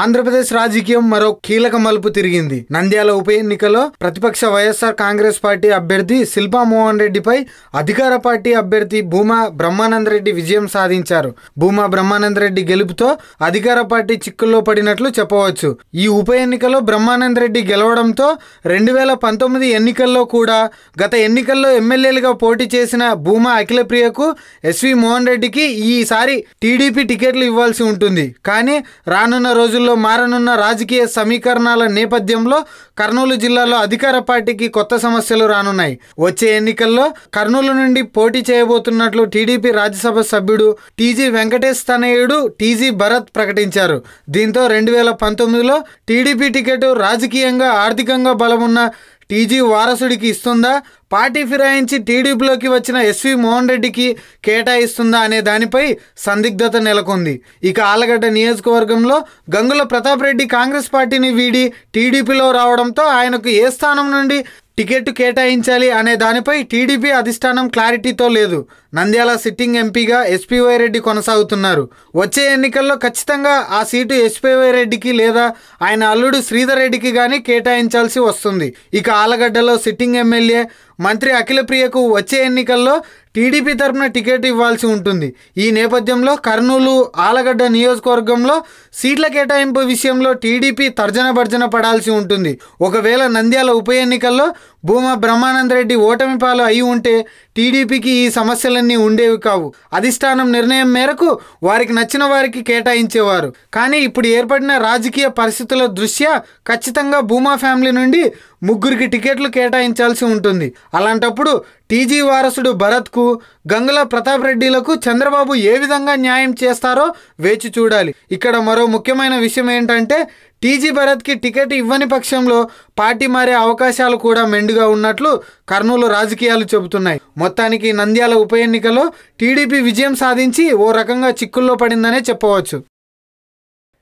ఆంధ్రప్రదేశ్ రాజకీయం మరో కీలక మలుపు తిరిగింది నంద్యాల ఉప ఎన్నికలో ప్రతిపక్ష వైఎస్ఆర్ కాంగ్రెస్ పార్టీ అభ్యర్థి శిల్పా మోహన్ రెడ్డిపై అధికార పార్టీ అభ్యర్థి భూమా బ్రహ్మానంద రెడ్డి విజయం సాధించారు భూమా బ్రహ్మానంద రెడ్డి గెలుపుతో అధికార పార్టీ చిక్కుల్లో పడినట్లు చెప్పవచ్చు ఈ ఉప ఎన్నికలో బ్రహ్మానంద రెడ్డి గెలవడంతో రెండు వేల పంతొమ్మిది ఎన్నికల్లో కూడా గత ఎన్నికల్లో ఎమ్మెల్యేలుగా పోటీ చేసిన భూమా అఖిలప్రియకు ఎస్వి మోహన్ రెడ్డికి ఈసారి టీడీపీ టికెట్లు ఇవ్వాల్సి ఉంటుంది కానీ రానున్న రోజు రోజుల్లో మారనున్న రాజకీయ సమీకరణాల నేపథ్యంలో కర్నూలు జిల్లాలో అధికార పార్టీకి కొత్త సమస్యలు రానున్నాయి వచ్చే ఎన్నికల్లో కర్నూలు నుండి పోటీ చేయబోతున్నట్లు టీడీపీ రాజ్యసభ సభ్యుడు టీజీ వెంకటేష్ తనయుడు టీజీ భరత్ ప్రకటించారు దీంతో రెండు వేల పంతొమ్మిదిలో టీడీపీ టికెట్ రాజకీయంగా ఆర్థికంగా బలమున్న టీజీ వారసుడికి ఇస్తుందా పార్టీ ఫిరాయించి టీడీపీలోకి వచ్చిన ఎస్వి మోహన్ రెడ్డికి కేటాయిస్తుందా అనే దానిపై సందిగ్ధత నెలకొంది ఇక ఆలగడ్డ నియోజకవర్గంలో గంగుల ప్రతాప్ రెడ్డి కాంగ్రెస్ పార్టీని వీడి టీడీపీలో రావడంతో ఆయనకు ఏ స్థానం నుండి టికెట్ కేటాయించాలి అనే దానిపై టీడీపీ అధిష్టానం క్లారిటీతో లేదు నంద్యాల సిట్టింగ్ ఎంపీగా ఎస్పీవై రెడ్డి కొనసాగుతున్నారు వచ్చే ఎన్నికల్లో ఖచ్చితంగా ఆ సీటు ఎస్పీవై రెడ్డికి లేదా ఆయన అల్లుడు శ్రీధర్ రెడ్డికి కానీ కేటాయించాల్సి వస్తుంది ఇక ఆలగడ్డలో సిట్టింగ్ ఎమ్మెల్యే మంత్రి అఖిలప్రియకు వచ్చే ఎన్నికల్లో టీడీపీ తరఫున టికెట్ ఇవ్వాల్సి ఉంటుంది ఈ నేపథ్యంలో కర్నూలు ఆలగడ్డ నియోజకవర్గంలో సీట్ల కేటాయింపు విషయంలో టీడీపీ తర్జన భర్జన పడాల్సి ఉంటుంది ఒకవేళ నంద్యాల ఉప ఎన్నికల్లో భూమా బ్రహ్మానందరెడ్డి ఓటమి పాలు అయి ఉంటే టీడీపీకి ఈ సమస్యల సీట్లన్నీ ఉండేవి కావు అధిష్టానం నిర్ణయం మేరకు వారికి నచ్చిన వారికి కేటాయించేవారు కానీ ఇప్పుడు ఏర్పడిన రాజకీయ పరిస్థితుల దృష్ట్యా ఖచ్చితంగా భూమా ఫ్యామిలీ నుండి ముగ్గురికి టికెట్లు కేటాయించాల్సి ఉంటుంది అలాంటప్పుడు టీజీ వారసుడు భరత్కు గంగుల ప్రతాప్ రెడ్డిలకు చంద్రబాబు ఏ విధంగా న్యాయం చేస్తారో వేచి చూడాలి ఇక్కడ మరో ముఖ్యమైన విషయం ఏంటంటే టీజీ భరత్కి టికెట్ ఇవ్వని పక్షంలో పార్టీ మారే అవకాశాలు కూడా మెండుగా ఉన్నట్లు కర్నూలు రాజకీయాలు చెబుతున్నాయి మొత్తానికి నంద్యాల ఉప ఎన్నికలో టీడీపీ విజయం సాధించి ఓ రకంగా చిక్కుల్లో పడిందనే చెప్పవచ్చు